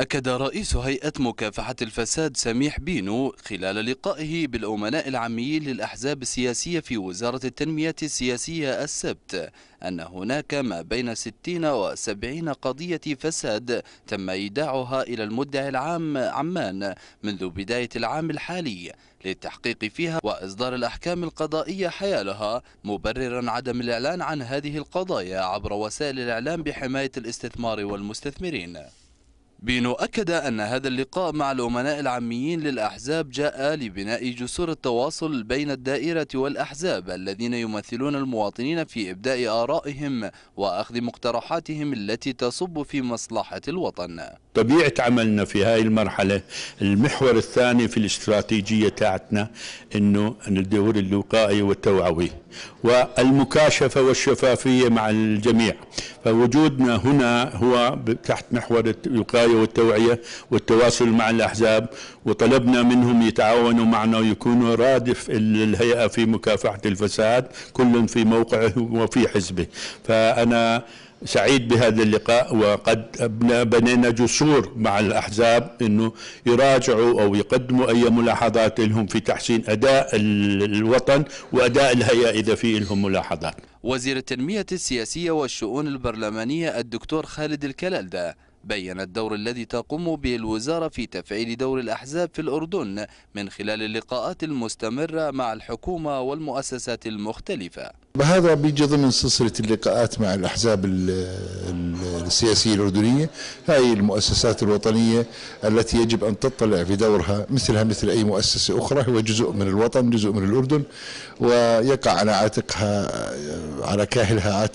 أكد رئيس هيئة مكافحة الفساد سميح بينو خلال لقائه بالأمناء العاميين للأحزاب السياسية في وزارة التنمية السياسية السبت أن هناك ما بين 60 و 70 قضية فساد تم إيداعها إلى المدعي العام عمان منذ بداية العام الحالي للتحقيق فيها وإصدار الأحكام القضائية حيالها مبررا عدم الإعلان عن هذه القضايا عبر وسائل الإعلام بحماية الاستثمار والمستثمرين بينو أكد أن هذا اللقاء مع الأمناء العاميين للأحزاب جاء لبناء جسور التواصل بين الدائرة والأحزاب الذين يمثلون المواطنين في إبداء آرائهم وأخذ مقترحاتهم التي تصب في مصلحة الوطن طبيعة عملنا في هاي المرحلة المحور الثاني في الاستراتيجية تاعتنا انه الدور الوقائي والتوعوي والمكاشفة والشفافية مع الجميع فوجودنا هنا هو تحت محور الوقاية والتوعية والتواصل مع الأحزاب وطلبنا منهم يتعاونوا معنا ويكونوا رادف الهيئة في مكافحة الفساد كل في موقعه وفي حزبه فأنا سعيد بهذا اللقاء وقد بنينا جسور مع الأحزاب أنه يراجعوا أو يقدموا أي ملاحظات لهم في تحسين أداء الوطن وأداء الهيئة إذا في لهم ملاحظات وزير التنمية السياسية والشؤون البرلمانية الدكتور خالد الكلالدة بين الدور الذي تقوم به الوزارة في تفعيل دور الأحزاب في الأردن من خلال اللقاءات المستمرة مع الحكومة والمؤسسات المختلفة وهذا بيجي ضمن سلسله اللقاءات مع الاحزاب السياسية الأردنية هاي المؤسسات الوطنية التي يجب أن تطلع في دورها مثلها مثل أي مؤسسة أخرى هو جزء من الوطن جزء من الأردن ويقع على عاتقها على كاهلها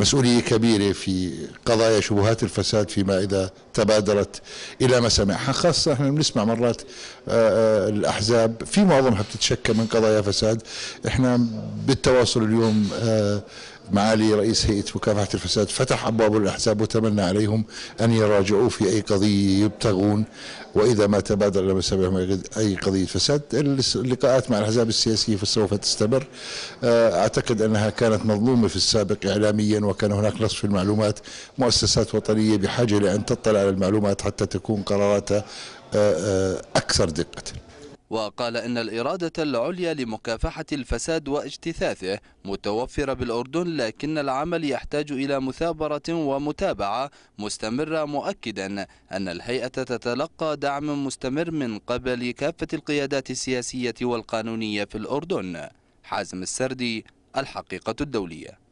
مسؤولية كبيرة في قضايا شبهات الفساد فيما إذا تبادرت إلى مسامعها خاصة احنا بنسمع مرات آه، آه، الأحزاب في معظمها بتتشكى من قضايا فساد احنا بالتواصل اليوم آه، معالي رئيس هيئة مكافحة الفساد فتح أبواب الأحزاب وتمنى عليهم أن يراجعوا في أي قضية يبتغون وإذا ما تبادر لما سبعهم أي قضية فساد اللقاءات مع الأحزاب السياسية فسوف تستمر آه، أعتقد أنها كانت مظلومة في السابق إعلاميا وكان هناك نصف المعلومات مؤسسات وطنية بحاجة لأن تطلع على المعلومات حتى تكون قراراتها آه، آه، أكثر دقة وقال إن الإرادة العليا لمكافحة الفساد واجتثاثه متوفرة بالأردن لكن العمل يحتاج إلى مثابرة ومتابعة مستمرة مؤكدا أن الهيئة تتلقى دعم مستمر من قبل كافة القيادات السياسية والقانونية في الأردن حازم السردي الحقيقة الدولية